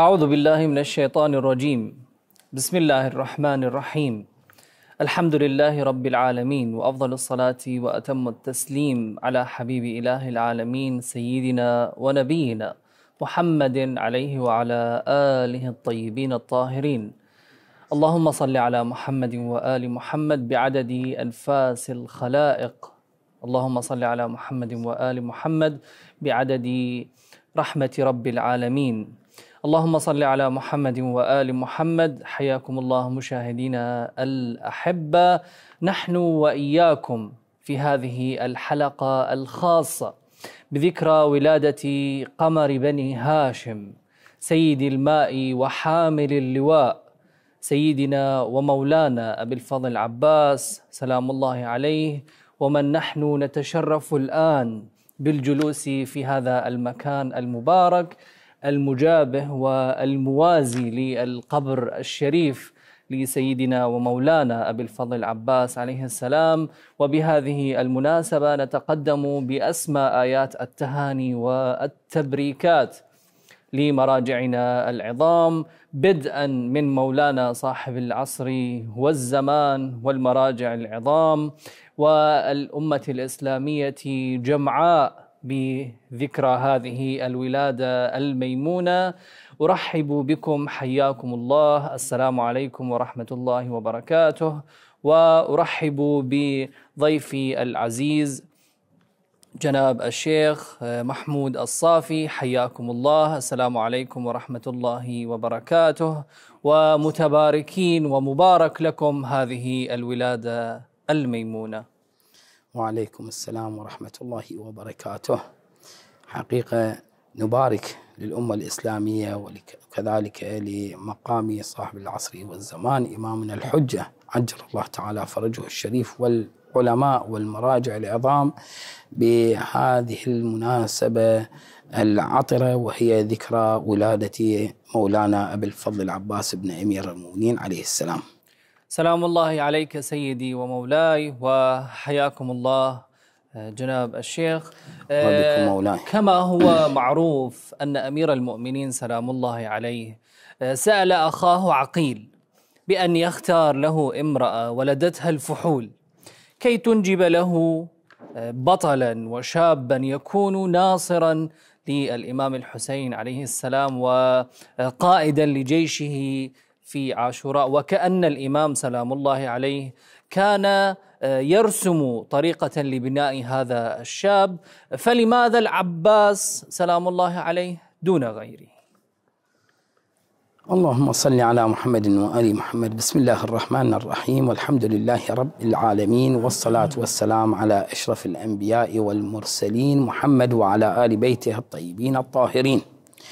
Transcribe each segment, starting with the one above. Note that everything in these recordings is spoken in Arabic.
أعوذ بالله من الشيطان الرجيم بسم الله الرحمن الرحيم الحمد لله رب العالمين وأفضل الصلاة وأتم التسليم على حبيب إله العالمين سيدنا ونبينا محمد عليه وعلى آله الطيبين الطاهرين اللهم صل على محمد وآل محمد بعدد أنفاس الخلائق اللهم صل على محمد وآل محمد بعدد رحمة رب العالمين اللهم صل على محمد وآل محمد حياكم الله مشاهدينا الأحبة نحن وإياكم في هذه الحلقة الخاصة بذكرى ولادة قمر بني هاشم سيد الماء وحامل اللواء سيدنا ومولانا أبي الفضل عباس سلام الله عليه ومن نحن نتشرف الآن بالجلوس في هذا المكان المبارك المجابه والموازي للقبر الشريف لسيدنا ومولانا أبي الفضل العباس عليه السلام وبهذه المناسبة نتقدم بأسمى آيات التهاني والتبريكات لمراجعنا العظام بدءا من مولانا صاحب العصر والزمان والمراجع العظام والأمة الإسلامية جمعاء بذكرى هذه الولاده الميمونه ارحب بكم حياكم الله السلام عليكم ورحمه الله وبركاته وارحب بضيفي العزيز جناب الشيخ محمود الصافي حياكم الله السلام عليكم ورحمة الله وبركاته ومتباركين ومبارك لكم هذه الولادة الميمونة وعليكم السلام ورحمة الله وبركاته حقيقة نبارك للأمة الإسلامية وكذلك لمقام صاحب العصر والزمان إمامنا الحجة عجل الله تعالى فرجه الشريف والعلماء والمراجع العظام بهذه المناسبة العطرة وهي ذكرى ولادة مولانا أبي الفضل العباس بن أمير المؤمنين عليه السلام سلام الله عليك سيدي ومولاي وحياكم الله آه، جناب الشيخ آه، كما هو معروف أن أمير المؤمنين سلام الله عليه آه، سأل أخاه عقيل بأن يختار له امرأة ولدتها الفحول كي تنجب له بطلا وشابا يكون ناصرا للإمام الحسين عليه السلام وقائدا لجيشه في عاشوراء وكأن الإمام سلام الله عليه كان آه، يرسم طريقة لبناء هذا الشاب فلماذا العباس سلام الله عليه دون غيره اللهم صل على محمد وآل محمد بسم الله الرحمن الرحيم والحمد لله رب العالمين والصلاة والسلام على أشرف الأنبياء والمرسلين محمد وعلى آل بيته الطيبين الطاهرين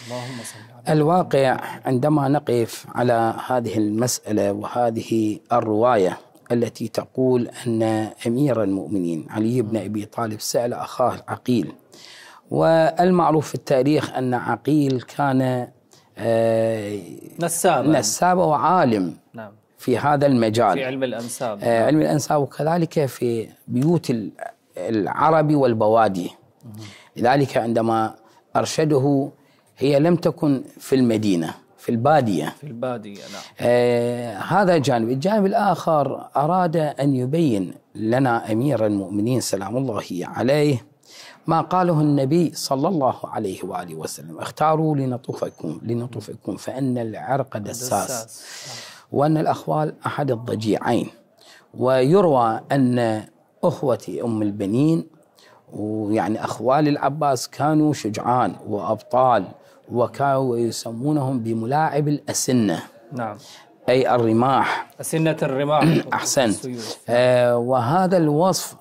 اللهم صل الواقع عندما نقف على هذه المسألة وهذه الرواية التي تقول أن أمير المؤمنين علي بن أبي طالب سأل أخاه عقيل والمعروف في التاريخ أن عقيل كان آه، نسابا نسابا وعالم نعم. في هذا المجال في علم الأنساب آه، علم الأنساب وكذلك في بيوت العربي والبوادي لذلك عندما أرشده هي لم تكن في المدينة في البادية في البادية نعم آه هذا جانب الجانب الآخر أراد أن يبين لنا أمير المؤمنين سلام الله عليه ما قاله النبي صلى الله عليه وآله وسلم اختاروا لنطفكم لنطفكم فإن العرق دساس وأن الأخوال أحد الضجيعين ويروى أن أخوتي أم البنين ويعني أخوال العباس كانوا شجعان وأبطال وكانوا يسمونهم بملاعب الأسنة نعم أي الرماح أسنة الرماح أحسنت آه وهذا الوصف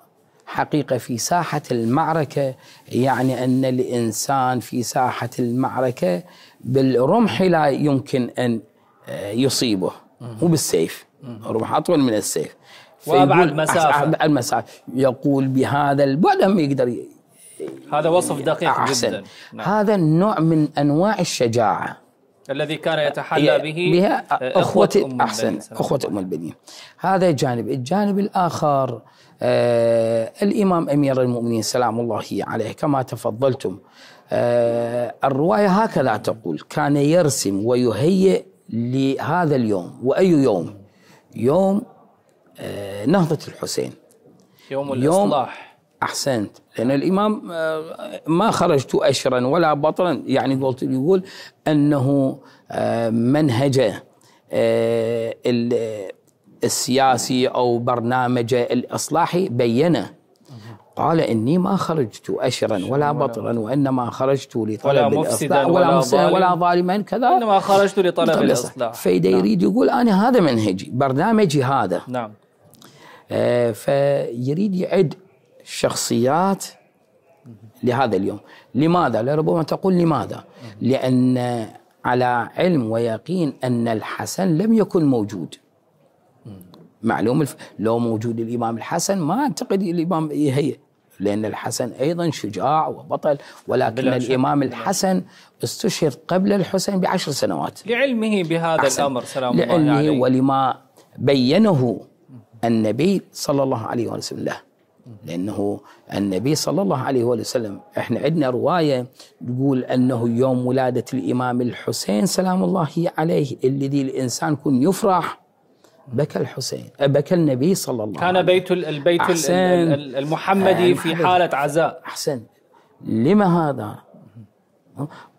حقيقة في ساحة المعركة يعني أن الإنسان في ساحة المعركة بالرمح لا يمكن أن آه، يصيبه مو بالسيف رمح أطول من السيف وأبعد مسافة أبعد مسافة يقول بهذا البعد هم يقدر هذا وصف دقيق أحسن. جدا نعم. هذا النوع من أنواع الشجاعة الذي كان يتحلى به بها أخوة, أخوة أم أحسن أخوة أم البنين هذا جانب الجانب الآخر آه الإمام أمير المؤمنين سلام الله عليه كما تفضلتم آه الرواية هكذا تقول كان يرسم ويهيئ لهذا اليوم وأي يوم يوم آه نهضة الحسين يوم الإصلاح يوم أحسنت لأن الإمام آه، ما خرجت أشرا ولا بطرا يعني بولتون يقول أنه آه، منهجه آه، السياسي أو برنامجه الإصلاحي بينه قال إني ما خرجت أشرا ولا بطرا وإنما خرجت لطلب ولا الإصلاح ولا, مفسدا ولا ظالما كذا إنما خرجت لطلب الإصلاح فإذا نعم. يريد يقول أنا هذا منهجي برنامجي هذا نعم فيريد يعد شخصيات لهذا اليوم لماذا؟ لربما تقول لماذا؟ لأن على علم ويقين أن الحسن لم يكن موجود معلوم الف... لو موجود الإمام الحسن ما أعتقد الإمام هي لأن الحسن أيضا شجاع وبطل ولكن الإمام الحسن استشهد قبل الحسن بعشر سنوات لعلمه بهذا أحسن. الأمر سلام لعلمه الله عليه ولما بينه النبي صلى الله عليه وسلم له لأنه النبي صلى الله عليه وآله وسلم إحنا عندنا رواية تقول أنه يوم ولادة الإمام الحسين سلام الله عليه الذي الإنسان كن يفرح بكى الحسين بكى النبي صلى الله عليه وسلم كان بيت البيت أحسن المحمدي آه، في حالة عزاء أحسن لما هذا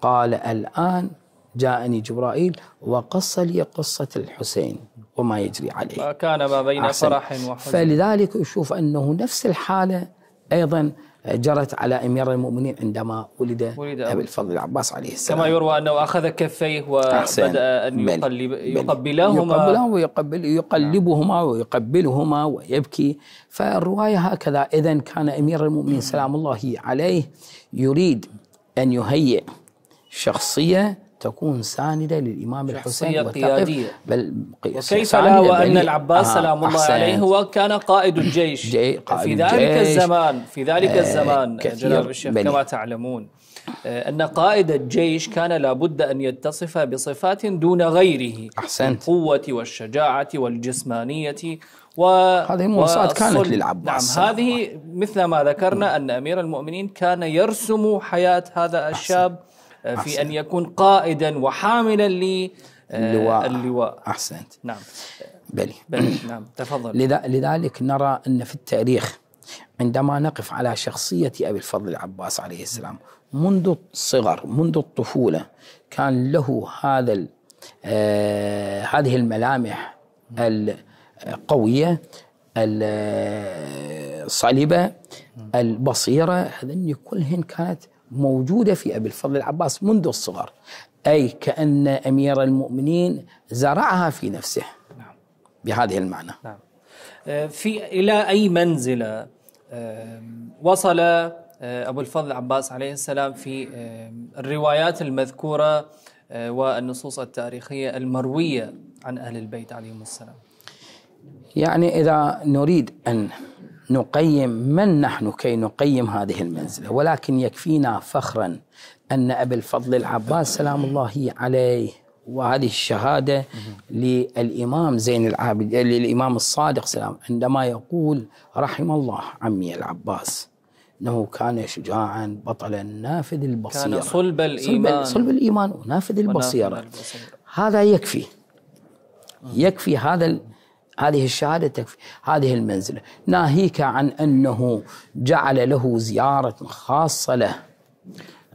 قال الآن جاءني جبرائيل وقص لي قصة الحسين وما يجري عليه كان ما بين أحسن. فرح وحزن فلذلك يشوف أنه نفس الحالة أيضا جرت على امير المؤمنين عندما ولد, ولد ابي الفضل العباس عليه السلام كما يروى انه اخذ كفيه وبدا ان يقلب يقبلهما يقبلهما ويقبل يقلبهما ويقبلهما ويبكي فالروايه هكذا اذا كان امير المؤمنين سلام الله عليه يريد ان يهيئ شخصيه تكون ساندة للإمام الحسين قيادية بل وكيف لا وأن العباس آه سلام الله أحسنت. عليه هو كان قائد الجيش جي قائد في ذلك الجيش الزمان في ذلك آه الزمان جناب الشيخ بني. كما تعلمون آه أن قائد الجيش كان لابد أن يتصف بصفات دون غيره أحسنت القوة والشجاعة والجسمانية و هذه مواصفات كانت للعباس نعم هذه مثل ما ذكرنا نعم. أن أمير المؤمنين كان يرسم حياة هذا الشاب أحسنت. آه، في أن يكون قائدا وحاملا آه، للواء اللواء أحسنت نعم بلي, بلي. نعم تفضل لذلك نرى أن في التاريخ عندما نقف على شخصية أبي الفضل العباس عليه السلام منذ الصغر منذ الطفولة كان له هذا آه هذه الملامح القوية الصلبة البصيرة هذني كلهن كانت موجودة في أبي الفضل العباس منذ الصغر أي كأن أمير المؤمنين زرعها في نفسه نعم. بهذه المعنى نعم. آه، في إلى أي منزلة وصل آه، أبو الفضل العباس عليه السلام في الروايات المذكورة آه، والنصوص التاريخية المروية عن أهل البيت عليهم السلام يعني إذا نريد أن نقيم من نحن كي نقيم هذه المنزلة ولكن يكفينا فخرا أن أبي الفضل العباس سلام الله عليه وهذه الشهادة للإمام زين العابد للإمام الصادق سلام عندما يقول رحم الله عمي العباس انه كان شجاعا بطلا نافذ البصيره كان صلب الايمان صلب, الايمان ونافذ البصيره, هذا يكفي يكفي هذا هذه الشهادة تكفي هذه المنزلة ناهيك عن أنه جعل له زيارة خاصة له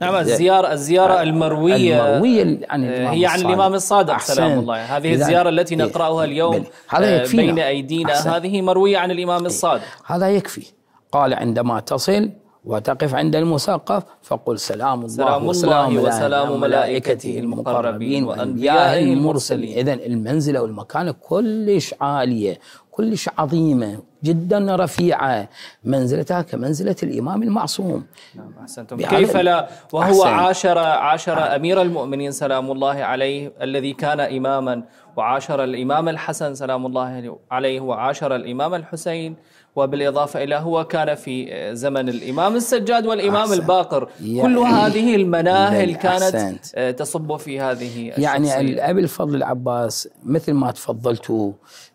نعم الزيارة الزيارة المروية المروية عن آه، الإمام هي عن الإمام الصادق سلام الله هذه الزيارة التي إيه. نقرأها اليوم هذا آه، يكفينا بين أيدينا أحسن. هذه مروية عن الإمام إيه. الصادق هذا يكفي قال عندما تصل وتقف عند المثقف فقل سلام الله سلام الله وسلام ملائكته المقربين وأنبيائه المرسلين إذا المنزلة والمكانة كلش عالية كلش عظيمة جدا رفيعة منزلتها كمنزلة الإمام المعصوم نعم أحسنتم كيف لا وهو أحسن. عاشر عاشر آه. أمير المؤمنين سلام الله عليه الذي كان إماما وعاشر الإمام الحسن سلام الله عليه وعاشر الإمام الحسين وبالإضافة إلى هو كان في زمن الإمام السجاد والإمام أحسن. الباقر يعني كل هذه المناهل كانت أحسنت. آه، تصب في هذه يعني الشخصية. يعني أبي الفضل العباس مثل ما تفضلتوا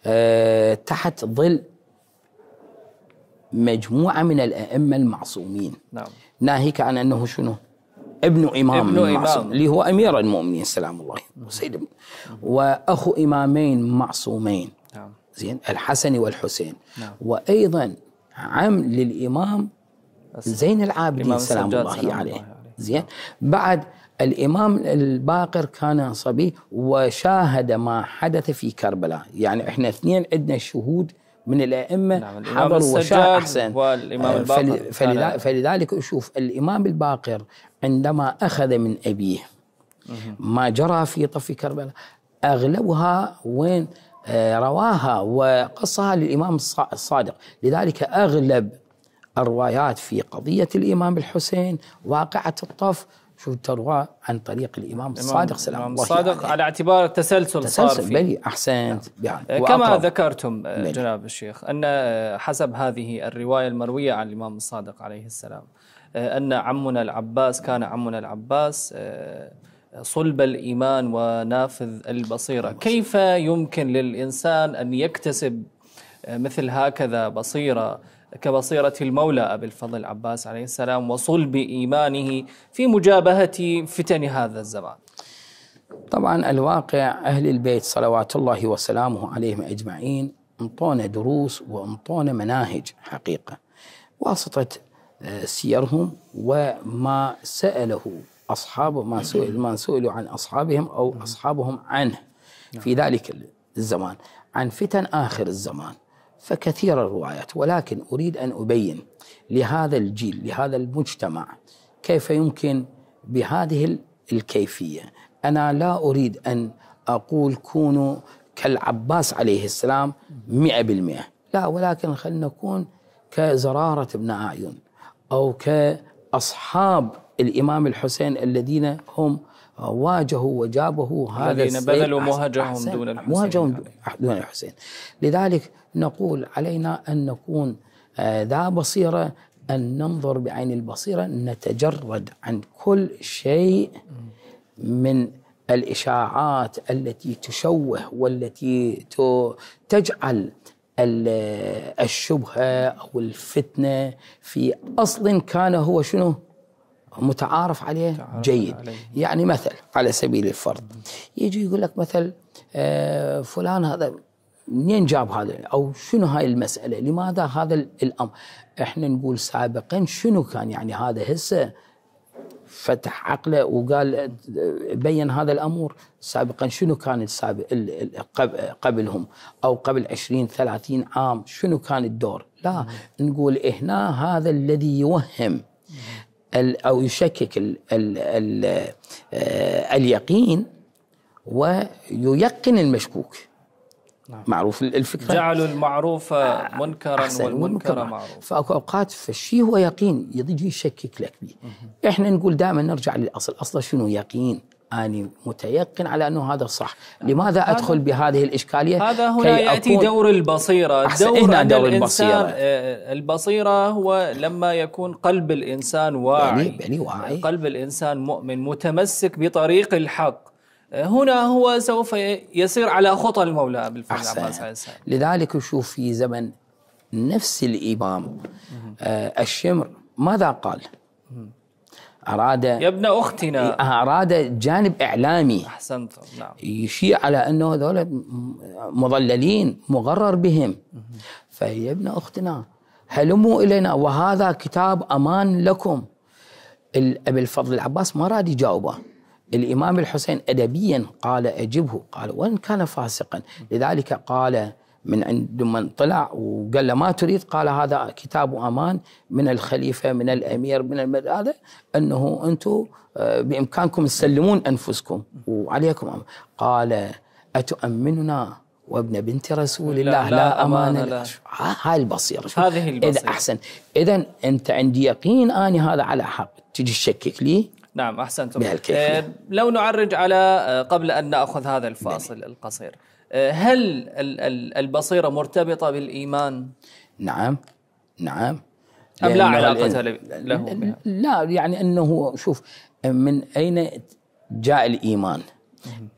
آه، تحت ظل مجموعة من الأئمة المعصومين نعم. ناهيك عن أنه شنو ابن إمام ابن معصوم اللي هو أمير المؤمنين سلام الله وسيد وأخو إمامين معصومين زين الحسن والحسين نعم. وايضا عم للامام زين العابدين سلام الله, سلام الله عليه, عليه. زين بعد الامام الباقر كان صبي وشاهد ما حدث في كربلاء يعني احنا اثنين عندنا شهود من الائمه نعم حضر وشاهد احسن والامام آه، الباقر نعم. فلذلك اشوف الامام الباقر عندما اخذ من ابيه ما جرى في طف كربلاء اغلبها وين آه، رواها وقصها للإمام الصادق لذلك أغلب الروايات في قضية الإمام الحسين واقعة الطف شو تروى عن طريق الامام الصادق سلام الله الصادق على اعتبار التسلسل تسلسل صار فيه. بلي احسنت يعني كما ذكرتم آه، بلي. جناب الشيخ ان حسب هذه الروايه المرويه عن الامام الصادق عليه السلام ان عمنا العباس كان عمنا العباس صلب الايمان ونافذ البصيره، كيف يمكن للانسان ان يكتسب مثل هكذا بصيره كبصيره المولى ابي الفضل العباس عليه السلام وصلب ايمانه في مجابهه فتن هذا الزمان؟ طبعا الواقع اهل البيت صلوات الله وسلامه عليهم اجمعين انطونا دروس وانطونا مناهج حقيقه واسطه آه، سيرهم وما ساله أصحابه ما سئل نعم. ما سئلوا عن أصحابهم أو نعم. أصحابهم عنه في نعم. ذلك الزمان عن فتن آخر الزمان فكثير الروايات ولكن أريد أن أبين لهذا الجيل لهذا المجتمع كيف يمكن بهذه الكيفية أنا لا أريد أن أقول كونوا كالعباس عليه السلام مئة بالمئة لا ولكن خلنا نكون كزرارة ابن أعين أو كأصحاب الإمام الحسين الذين هم واجهوا وجابهوا هذا الذين بذلوا مواجههم دون الحسين مواجههم دون الحسين لذلك نقول علينا أن نكون آه، ذا بصيرة أن ننظر بعين البصيرة نتجرد عن كل شيء من الإشاعات التي تشوه والتي تجعل الشبهة أو الفتنة في أصل كان هو شنو متعارف عليه متعارف جيد عليه. يعني مثل على سبيل الفرض يجي يقول لك مثل آه، فلان هذا منين جاب هذا او شنو هاي المساله لماذا هذا الامر احنا نقول سابقا شنو كان يعني هذا هسه فتح عقله وقال آه، بين هذا الامر سابقا شنو كان السابق قبلهم او قبل 20 30 عام شنو كان الدور لا نقول هنا هذا الذي يوهم أو يشكك الـ الـ الـ آه، اليقين وييقن المشكوك نعم. معروف الفكرة جعلوا المعروف آه، منكرا أحسن والمنكر معروف فأكو أوقات فالشيء هو يقين يجي يشكك لك به إحنا نقول دائما نرجع للأصل أصلا شنو يقين اني متيقن على أنه هذا صح لماذا أدخل بهذه الإشكالية هذا هنا يأتي دور البصيرة دور, هنا دور البصيرة آه، البصيرة هو لما يكون قلب الإنسان واعي, بني بني واعي. قلب الإنسان مؤمن متمسك بطريق الحق هنا هو سوف يسير على خطى المولى بالفعل لذلك شوف في زمن نفس الإمام آه، الشمر ماذا قال؟ أراد يا ابن أختنا أراد جانب إعلامي أحسنت نعم يشيع على أنه هذول مضللين مغرر بهم فيا ابن أختنا هلموا إلينا وهذا كتاب أمان لكم أبي الفضل العباس ما راد يجاوبه الإمام الحسين أدبيا قال أجبه قال وإن كان فاسقا لذلك قال من عند من طلع وقال له ما تريد قال هذا كتاب امان من الخليفه من الامير من هذا انه انتم آه، بامكانكم تسلمون انفسكم وعليكم أمان. قال اتؤمننا وابن بنت رسول الله لا, لا امان لا. آه، هاي البصيره هذه البصيره اذا احسن اذا انت عندي يقين اني هذا على حق تجي تشكك لي نعم احسنتم آه، لو نعرج على قبل ان ناخذ هذا الفاصل القصير هل البصيرة مرتبطة بالإيمان؟ نعم نعم أم لا علاقة له بها؟ لا يعني أنه شوف من أين جاء الإيمان؟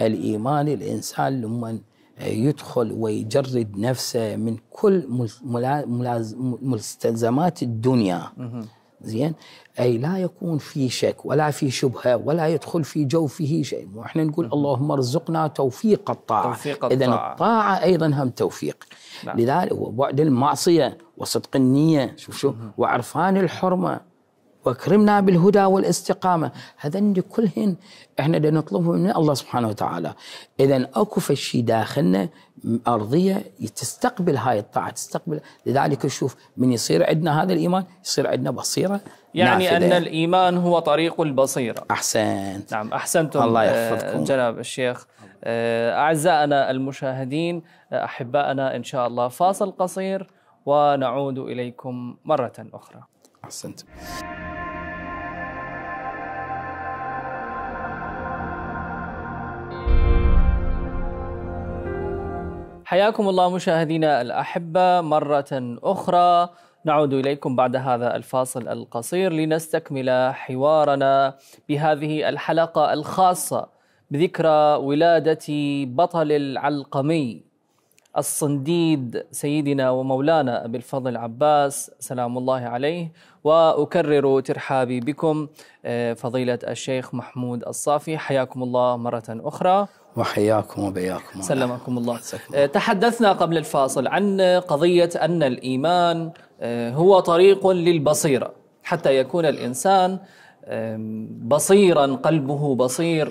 الإيمان الإنسان لما يدخل ويجرد نفسه من كل ملازم ملازم ملازم ملازم مستلزمات الدنيا زين أي لا يكون في شك ولا في شبهة ولا يدخل في جوفه شيء وإحنا نقول اللهم ارزقنا توفيق الطاعة توفيق الطاعة الطاعة أيضا هم توفيق نعم. لذلك وبعد المعصية وصدق النية شوف شوف وعرفان الحرمة واكرمنا بالهدى والاستقامه هذن كلهن احنا بدنا نطلبه من الله سبحانه وتعالى اذا اكو شيء داخلنا ارضيه تستقبل هاي الطاعه تستقبل لذلك شوف من يصير عندنا هذا الايمان يصير عندنا بصيره يعني نافذة. ان الايمان هو طريق البصيره احسنت نعم احسنتم الله آه، يحفظكم جناب الشيخ آه، اعزائنا المشاهدين آه، احبائنا ان شاء الله فاصل قصير ونعود اليكم مره اخرى احسنت حياكم الله مشاهدينا الاحبه مره اخرى نعود اليكم بعد هذا الفاصل القصير لنستكمل حوارنا بهذه الحلقه الخاصه بذكرى ولاده بطل العلقمي الصنديد سيدنا ومولانا ابي الفضل عباس سلام الله عليه وأكرر ترحابي بكم آه، فضيلة الشيخ محمود الصافي حياكم الله مرة أخرى وحياكم وبياكم سلمكم آه، الله تحدثنا قبل الفاصل عن قضية أن الإيمان آه، هو طريق للبصيرة حتى يكون الإنسان بصيرا قلبه بصير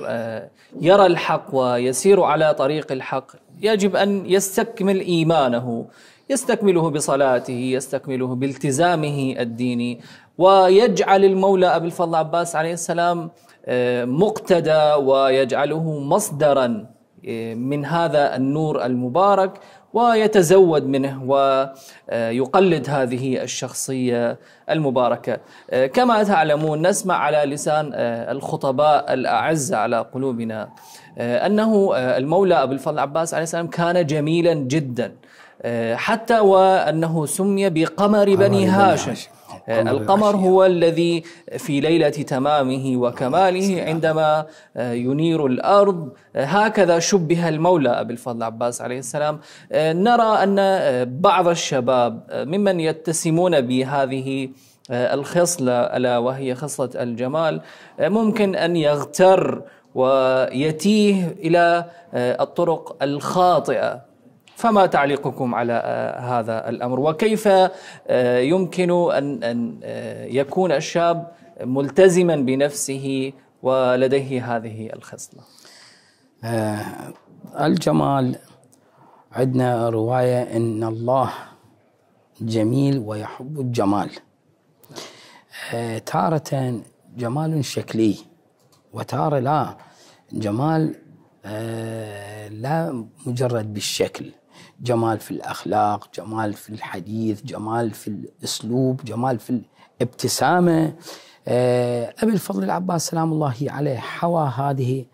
يرى الحق ويسير على طريق الحق يجب أن يستكمل إيمانه يستكمله بصلاته يستكمله بالتزامه الديني ويجعل المولى أبي الفضل عباس عليه السلام آه، مقتدى ويجعله مصدرا آه، من هذا النور المبارك ويتزود منه ويقلد آه، هذه الشخصية المباركة كما تعلمون نسمع على لسان الخطباء الأعزة على قلوبنا أنه المولى أبو الفضل عباس عليه السلام كان جميلا جدا آه، حتى وأنه سمي بقمر بني هاشم آه، القمر هو الذي في ليلة تمامه وكماله عندما آه، ينير الأرض هكذا شبه المولى أبي الفضل عباس عليه السلام نرى أن بعض الشباب ممن يتسمون بهذه الخصلة ألا وهي خصلة الجمال ممكن أن يغتر ويتيه إلى الطرق الخاطئة فما تعليقكم على آه، هذا الامر وكيف آه، يمكن ان ان آه، يكون الشاب ملتزما بنفسه ولديه هذه الخصله؟ الجمال عندنا روايه ان الله جميل ويحب الجمال تارة جمال شكلي وتارة لا جمال لا مجرد بالشكل جمال في الاخلاق، جمال في الحديث، جمال في الاسلوب، جمال في الابتسامه. آه، ابي الفضل العباس سلام الله عليه حوى هذه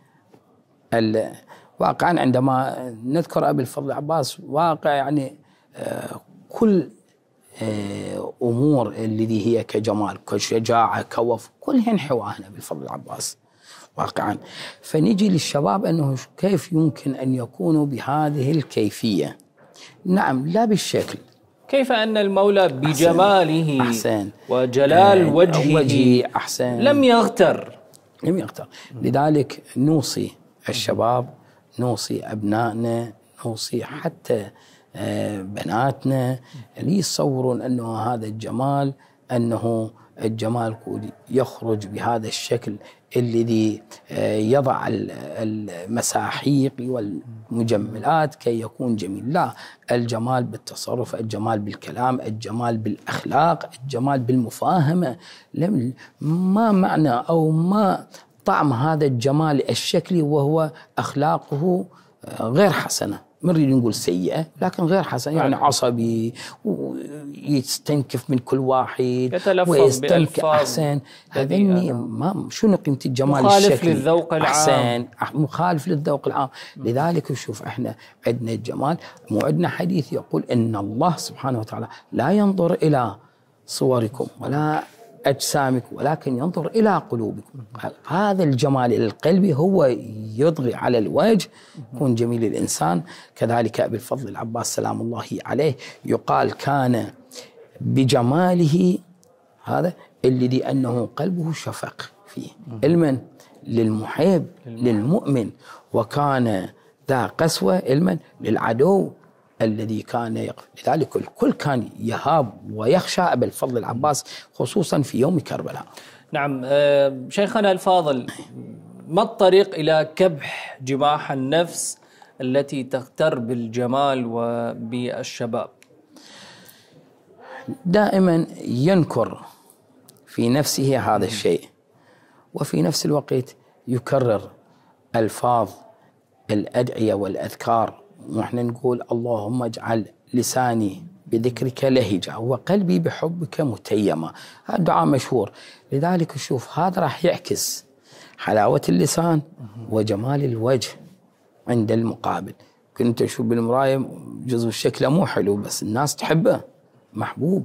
واقعا عندما نذكر ابي الفضل العباس واقع يعني آه، كل آه، امور الذي هي كجمال كشجاعه كوف كلهن حواهن بالفضل العباس واقعا فنجي للشباب انه كيف يمكن ان يكونوا بهذه الكيفيه نعم لا بالشكل كيف أن المولى بجماله أحسن. وجلال آه، وجهه, وجهه أحسن. لم يغتر لم يغتر لذلك نوصي الشباب نوصي أبنائنا نوصي حتى آه، بناتنا ليصورون أنه هذا الجمال أنه الجمال يخرج بهذا الشكل الذي آه، يضع المساحيق والمجملات كي يكون جميل لا الجمال بالتصرف الجمال بالكلام الجمال بالأخلاق الجمال بالمفاهمة لم ما معنى أو ما طعم هذا الجمال الشكلي وهو أخلاقه آه، غير حسنه ما نريد نقول سيئه لكن غير حسنه يعني أيوة. عصبي ويستنكف من كل واحد ويستنكف احسن هذا ما شنو قيمه الجمال مخالف الشكلي للذوق العام احسن مخالف للذوق العام لذلك شوف احنا عندنا الجمال مو عندنا حديث يقول ان الله سبحانه وتعالى لا ينظر الى صوركم ولا أجسامكم ولكن ينظر إلى قلوبكم هذا الجمال القلبي هو يطغي على الوجه يكون جميل الإنسان كذلك بالفضل العباس سلام الله عليه يقال كان بجماله هذا الذي أنه قلبه شفق فيه علما للمحب للمؤمن وكان ذا قسوة علما للعدو الذي كان يقف لذلك الكل كان يهاب ويخشى بالفضل العباس خصوصا في يوم كربلاء نعم آه، شيخنا الفاضل ما الطريق إلى كبح جماح النفس التي تغتر بالجمال وبالشباب دائما ينكر في نفسه هذا الشيء وفي نفس الوقت يكرر الفاظ الادعيه والاذكار نحن نقول اللهم اجعل لساني بذكرك لهجة وقلبي بحبك متيمة هذا دعاء مشهور لذلك شوف هذا راح يعكس حلاوة اللسان وجمال الوجه عند المقابل كنت أشوف بالمراية جزء شكله مو حلو بس الناس تحبه محبوب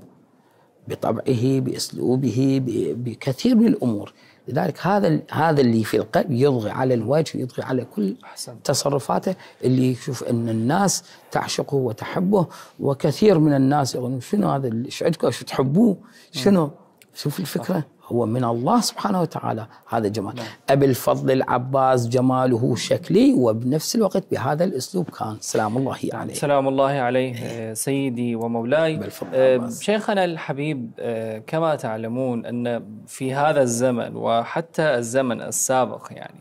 بطبعه بأسلوبه بكثير من الأمور لذلك هذا هذا اللي في القلب يضغي على الوجه يضغي على كل أحسن. تصرفاته اللي يشوف ان الناس تعشقه وتحبه وكثير من الناس يقولون شنو هذا ايش عندكم ايش تحبوه شنو شوف الفكره هو من الله سبحانه وتعالى هذا جمال نعم. أبي الفضل العباس جماله شكلي وبنفس الوقت بهذا الأسلوب كان سلام الله عليه نعم. سلام الله عليه إيه. آه، سيدي ومولاي آه، شيخنا الحبيب آه، كما تعلمون أن في هذا الزمن وحتى الزمن السابق يعني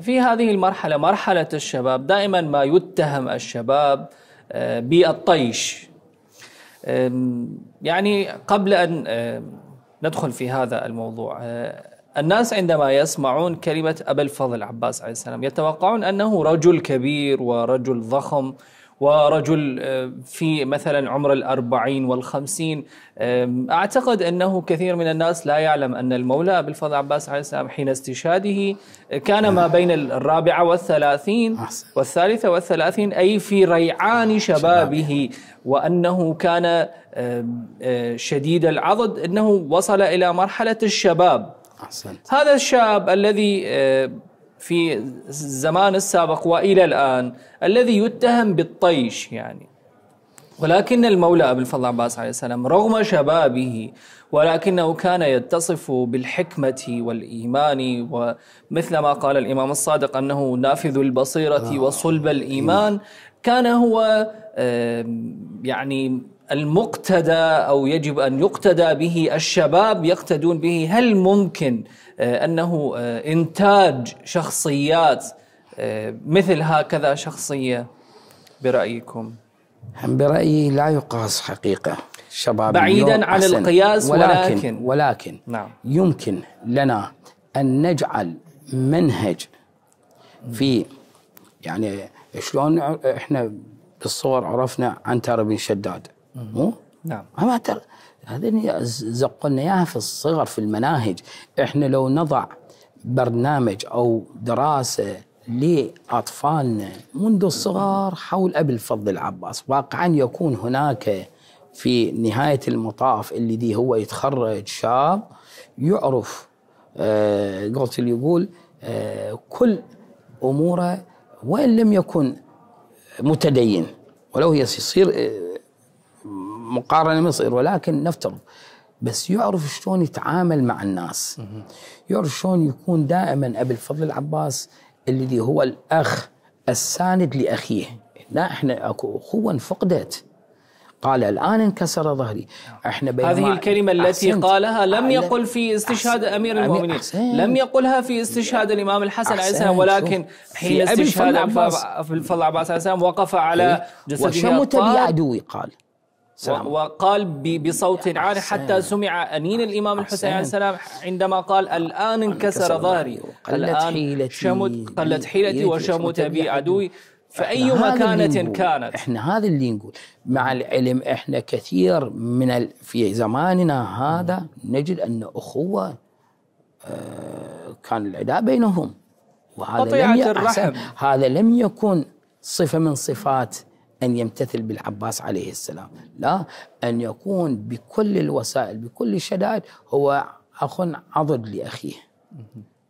في هذه المرحلة مرحلة الشباب دائما ما يتهم الشباب بالطيش يعني قبل أن ندخل في هذا الموضوع آه، الناس عندما يسمعون كلمة أبا الفضل عباس عليه السلام يتوقعون أنه رجل كبير ورجل ضخم ورجل آه، في مثلا عمر الأربعين والخمسين آه، أعتقد أنه كثير من الناس لا يعلم أن المولى بالفضل عباس عليه السلام حين استشهاده آه، كان ما بين الرابعة والثلاثين والثالثة والثلاثين أي في ريعان شبابه وأنه كان شديد العضد أنه وصل إلى مرحلة الشباب أحسنت. هذا الشاب الذي في الزمان السابق والى الان الذي يتهم بالطيش يعني ولكن المولى ابو الفضل عباس عليه السلام رغم شبابه ولكنه كان يتصف بالحكمه والايمان ومثل ما قال الامام الصادق انه نافذ البصيره آه. وصلب الايمان إيه. كان هو يعني المقتدى او يجب ان يقتدى به الشباب يقتدون به هل ممكن آه، انه آه، انتاج شخصيات آه، مثل هكذا شخصيه برايكم؟ برايي لا يقاس حقيقه شباب بعيدا عن القياس ولكن ولكن, ولكن نعم. يمكن لنا ان نجعل منهج في يعني شلون احنا بالصور عرفنا عنتر بن شداد مو؟ نعم أما ترى هذه زقلنا اياها في الصغر في المناهج احنا لو نضع برنامج او دراسه لاطفالنا منذ الصغر حول ابي الفضل العباس واقعا يكون هناك في نهايه المطاف اللي دي هو يتخرج شاب يعرف آه، قلت اللي يقول آه، كل اموره وان لم يكن متدين ولو يصير آه، مقارنه ما يصير ولكن نفترض بس يعرف شلون يتعامل مع الناس يعرف شلون يكون دائما ابي الفضل العباس الذي هو الاخ الساند لاخيه لا احنا اكو اخوه انفقدت قال الان انكسر ظهري احنا هذه الكلمه التي قالها لم يقل في استشهاد امير المؤمنين أحسنت لم يقلها في استشهاد الامام الحسن عليه السلام ولكن حين استشهاد الفضل عباس عليه السلام وقف على جسده وشمت بي عدوي قال سلام. وقال بصوت عال حتى سمع أنين الإمام الحسين عليه السلام عندما قال الآن انكسر ظهري الآن حيلتي شمت قلت حيلتي وشمت بي عدوي فأي مكانة كانت احنا هذا اللي نقول مع العلم احنا كثير من ال... في زماننا هذا نجد أن أخوة آه كان العداء بينهم وهذا لم الرحم. هذا لم يكن صفة من صفات أن يمتثل بالعباس عليه السلام لا أن يكون بكل الوسائل بكل الشدائد هو أخ عضد لأخيه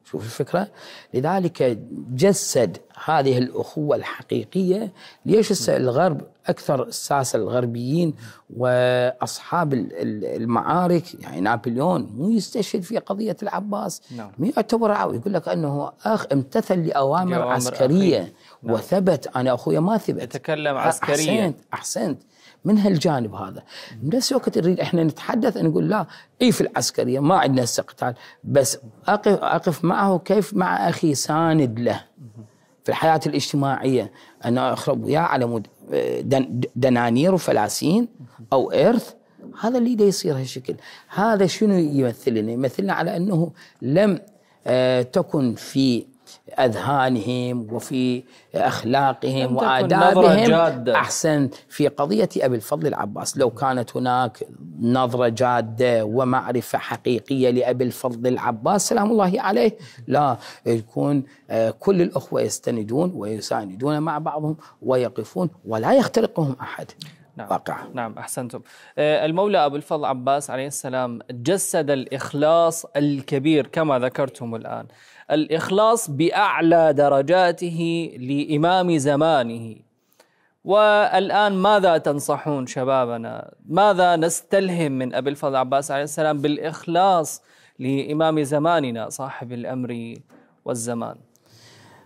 شوف الفكرة لذلك جسد هذه الأخوة الحقيقية ليش الغرب أكثر الساسة الغربيين وأصحاب المعارك يعني نابليون مو يستشهد في قضية العباس نعم. ما يعتبر يقول لك أنه أخ امتثل لأوامر عسكرية نعم. وثبت انا اخويا ما ثبت اتكلم عسكريا احسنت احسنت من هالجانب هذا بنفس الوقت نريد احنا نتحدث نقول لا اي في العسكريه ما عندنا استقتال بس اقف اقف معه كيف مع اخي ساند له في الحياه الاجتماعيه انا اخرب وياه على مود آه، دنانير وفلاسين او ارث هذا اللي دا يصير هالشكل هذا شنو يمثلنا يمثلنا على انه لم آه، تكن في اذهانهم وفي اخلاقهم وادابهم احسن في قضيه ابي الفضل العباس لو كانت هناك نظره جاده ومعرفه حقيقيه لابي الفضل العباس سلام الله عليه لا يكون آه، كل الاخوه يستندون ويساندون مع بعضهم ويقفون ولا يخترقهم احد نعم واقعة نعم أحسنتم آه، المولى أبو الفضل عباس عليه السلام جسد الإخلاص الكبير كما ذكرتم الآن الإخلاص بأعلى درجاته لإمام زمانه والآن ماذا تنصحون شبابنا ماذا نستلهم من أبي الفضل عباس عليه السلام بالإخلاص لإمام زماننا صاحب الأمر والزمان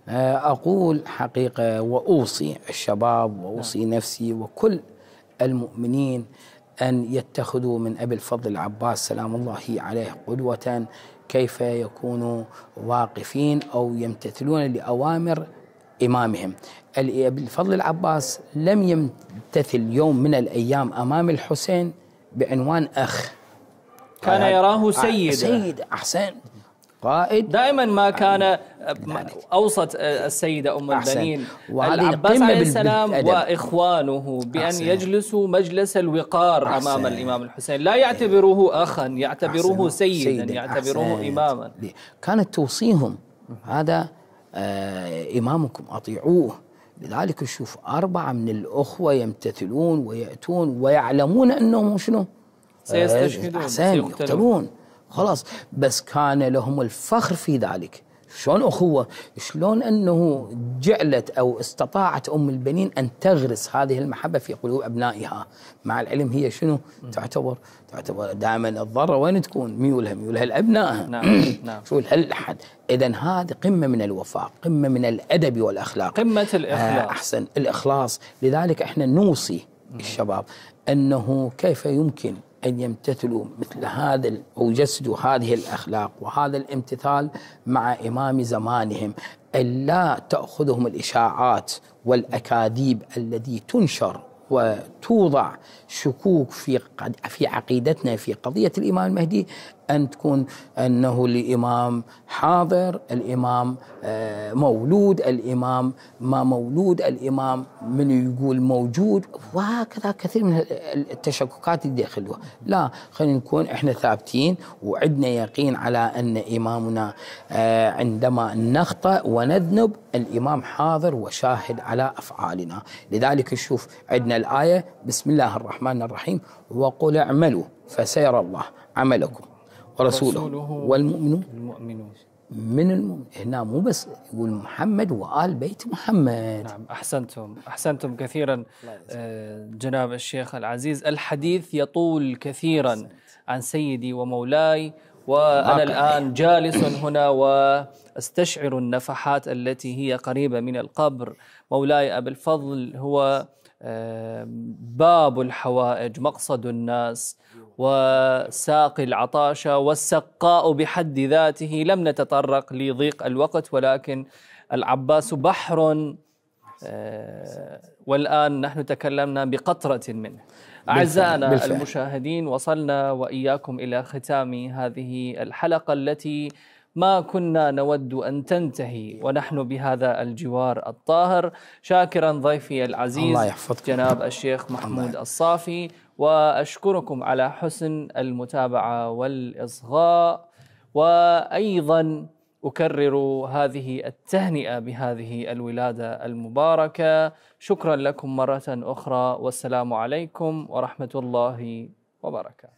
آه، أقول حقيقة وأوصي الشباب وأوصي نعم. نفسي وكل المؤمنين أن يتخذوا من أبي الفضل العباس سلام الله عليه قدوة كيف يكونوا واقفين أو يمتثلون لأوامر إمامهم الفضل العباس لم يمتثل يوم من الأيام أمام الحسين بعنوان أخ كان آه، يراه آه، سيد سيد أحسن قائد دائما ما كان اوصت السيده ام البنين العباس عليه السلام واخوانه بان أحسن. يجلسوا مجلس الوقار أحسن. امام الامام الحسين لا يعتبروه اخا يعتبروه سيدا سيد. يعتبروه أحسن. اماما كانت توصيهم هذا آه امامكم اطيعوه لذلك شوف اربعه من الاخوه يمتثلون وياتون ويعلمون انهم شنو سيستشهدون سيقتلون خلاص بس كان لهم الفخر في ذلك شلون أخوة شلون أنه جعلت أو استطاعت أم البنين أن تغرس هذه المحبة في قلوب أبنائها مع العلم هي شنو تعتبر تعتبر دائما الضرة وين تكون ميولها ميولها لأبنائها نعم نعم شو الأحد إذا هذه قمة من الوفاء قمة من الأدب والأخلاق قمة الإخلاص آه، أحسن الإخلاص لذلك إحنا نوصي الشباب أنه كيف يمكن أن يمتثلوا مثل هذا أو جسدوا هذه الأخلاق وهذا الامتثال مع إمام زمانهم ألا تأخذهم الإشاعات والأكاذيب التي تنشر و توضع شكوك في قد في عقيدتنا في قضية الإمام المهدي أن تكون أنه الإمام حاضر الإمام آه، مولود الإمام ما مولود الإمام من يقول موجود وهكذا كثير من التشككات اللي داخلها، لا خلينا نكون إحنا ثابتين وعندنا يقين على أن إمامنا آه، عندما نخطأ ونذنب الإمام حاضر وشاهد على أفعالنا لذلك نشوف عندنا الآية بسم الله الرحمن الرحيم وقل اعملوا فسيرى الله عملكم ورسوله, ورسوله والمؤمنون من المؤمن هنا مو بس يقول محمد وآل بيت محمد نعم أحسنتم أحسنتم كثيرا آه، جناب الشيخ العزيز الحديث يطول كثيرا عن سيدي ومولاي وأنا الآن جالس هنا وأستشعر النفحات التي هي قريبة من القبر مولاي أبو الفضل هو باب الحوائج مقصد الناس وساقي العطاشة والسقاء بحد ذاته لم نتطرق لضيق الوقت ولكن العباس بحر والآن نحن تكلمنا بقطرة منه أعزائنا المشاهدين وصلنا وإياكم إلى ختام هذه الحلقة التي ما كنا نود أن تنتهي ونحن بهذا الجوار الطاهر شاكرا ضيفي العزيز الله يحفظك. جناب الشيخ محمود الصافي وأشكركم على حسن المتابعة والإصغاء وأيضا أكرر هذه التهنئة بهذه الولادة المباركة شكرا لكم مرة أخرى والسلام عليكم ورحمة الله وبركاته